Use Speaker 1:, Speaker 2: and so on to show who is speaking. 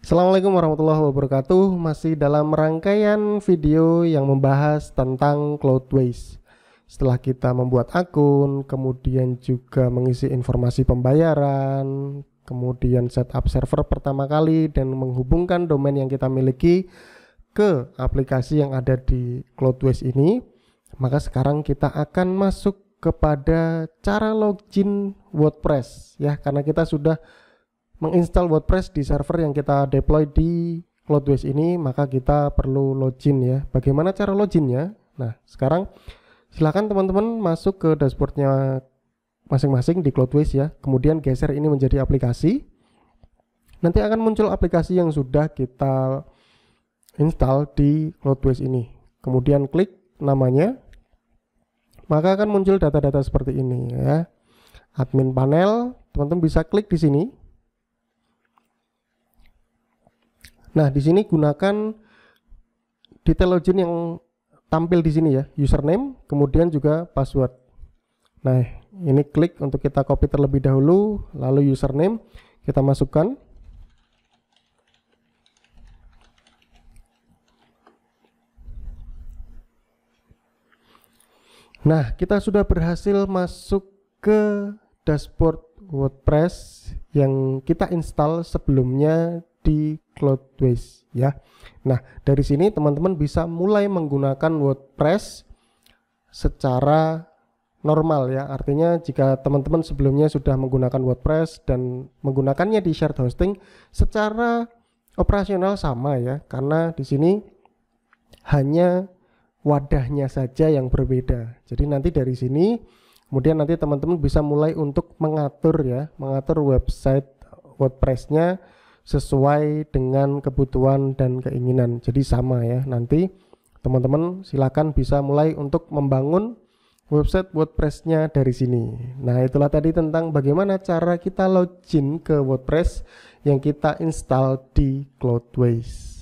Speaker 1: Assalamualaikum warahmatullahi wabarakatuh Masih dalam rangkaian video yang membahas tentang Cloudways. Setelah kita membuat akun, kemudian juga mengisi informasi pembayaran Kemudian setup server pertama kali dan menghubungkan domain yang kita miliki ke aplikasi yang ada di Cloudways ini maka sekarang kita akan masuk kepada cara login WordPress ya karena kita sudah menginstal WordPress di server yang kita deploy di Cloudways ini, maka kita perlu login ya. Bagaimana cara loginnya? Nah, sekarang silahkan teman-teman masuk ke dashboardnya masing-masing di Cloudways ya. Kemudian geser ini menjadi aplikasi. Nanti akan muncul aplikasi yang sudah kita install di Cloudways ini. Kemudian klik namanya, maka akan muncul data-data seperti ini ya. Admin panel, teman-teman bisa klik di sini Nah, di sini gunakan detail login yang tampil di sini ya, username, kemudian juga password. Nah, ini klik untuk kita copy terlebih dahulu, lalu username kita masukkan. Nah, kita sudah berhasil masuk ke dashboard WordPress yang kita install sebelumnya di Cloudways ya. Nah, dari sini teman-teman bisa mulai menggunakan WordPress secara normal ya. Artinya jika teman-teman sebelumnya sudah menggunakan WordPress dan menggunakannya di shared hosting secara operasional sama ya karena di sini hanya wadahnya saja yang berbeda. Jadi nanti dari sini kemudian nanti teman-teman bisa mulai untuk mengatur ya, mengatur website WordPress-nya sesuai dengan kebutuhan dan keinginan. Jadi sama ya. Nanti teman-teman silakan bisa mulai untuk membangun website WordPress-nya dari sini. Nah, itulah tadi tentang bagaimana cara kita login ke WordPress yang kita install di Cloudways.